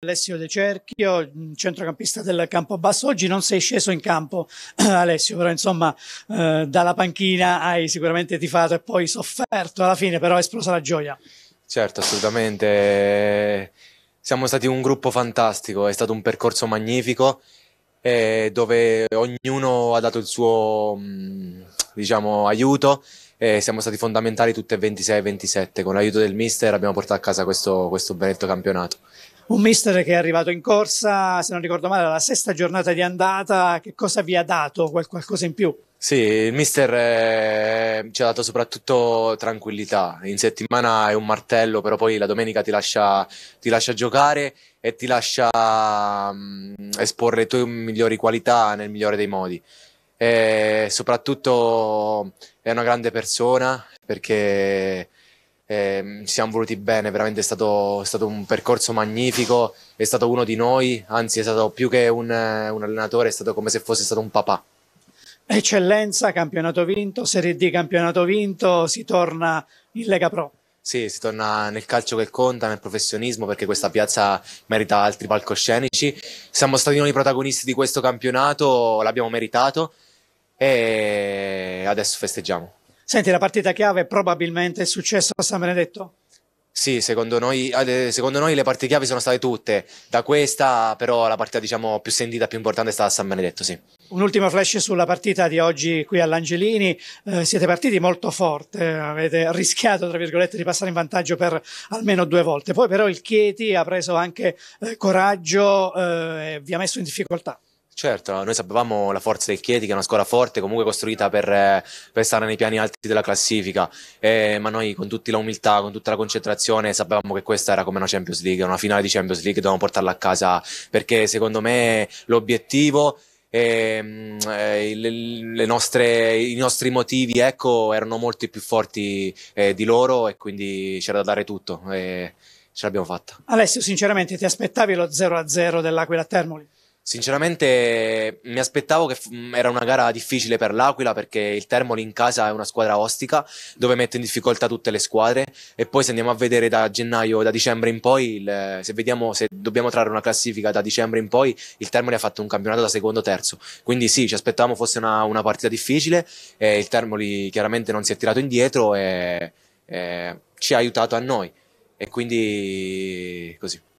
Alessio De Cerchio, centrocampista del campo basso, Oggi non sei sceso in campo, Alessio, però insomma eh, dalla panchina hai sicuramente tifato e poi sofferto alla fine, però è esplosa la gioia. Certo, assolutamente. Siamo stati un gruppo fantastico, è stato un percorso magnifico eh, dove ognuno ha dato il suo mm, diciamo, aiuto e siamo stati fondamentali tutte 26-27. Con l'aiuto del mister abbiamo portato a casa questo, questo benedetto campionato. Un mister che è arrivato in corsa, se non ricordo male, alla sesta giornata di andata, che cosa vi ha dato? Qual- qualcosa in più? Sì, il mister eh, ci ha dato soprattutto tranquillità. In settimana è un martello, però poi la domenica ti lascia, ti lascia giocare e ti lascia um, esporre le tue migliori qualità nel migliore dei modi. E soprattutto è una grande persona perché eh, ci siamo voluti bene, veramente è stato, è stato, un percorso magnifico, è stato uno di noi, anzi è stato più che un, un allenatore, è stato come se fosse stato un papà. Eccellenza, campionato vinto, Serie D campionato vinto, si torna in Lega Pro. Sì, si torna nel calcio che conta, nel professionismo, perché questa piazza merita altri palcoscenici. Siamo stati noi i protagonisti di questo campionato, l'abbiamo meritato e adesso festeggiamo. Senti, la partita chiave probabilmente è successo a San Benedetto? Sì, secondo noi, secondo noi, le parti chiavi sono state tutte. Da questa, però, la partita diciamo, più sentita, più importante è stata a San Benedetto, sì. Un ultimo flash sulla partita di oggi qui all'Angelini. Eh, siete partiti molto forte, avete rischiato, tra virgolette, di passare in vantaggio per almeno due volte. Poi, però, il Chieti ha preso anche eh, coraggio eh, e vi ha messo in difficoltà. Certo, noi sapevamo la forza del Chieti, che è una squadra forte, comunque costruita per, eh, per stare nei piani alti della classifica, e, eh, ma noi con tutta l'umiltà, con tutta la concentrazione, sapevamo che questa era come una Champions League, una finale di Champions League, dovevamo portarla a casa, perché secondo me l'obiettivo e ehm, eh, le, nostre, i nostri motivi ecco, erano molto più forti eh, di loro e quindi c'era da dare tutto e ce l'abbiamo fatta. Alessio, sinceramente ti aspettavi lo 0-0 dell'Aquila Termoli? Sinceramente mi aspettavo che mm, era una gara difficile per l'Aquila perché il Termoli in casa è una squadra ostica dove mette in difficoltà tutte le squadre e poi se andiamo a vedere da gennaio, da dicembre in poi, il, se, vediamo, se dobbiamo trarre una classifica da dicembre in poi, il Termoli ha fatto un campionato da secondo terzo. Quindi sì, ci aspettavamo fosse una, una partita difficile e il Termoli chiaramente non si è tirato indietro e, e ci ha aiutato a noi. E quindi così.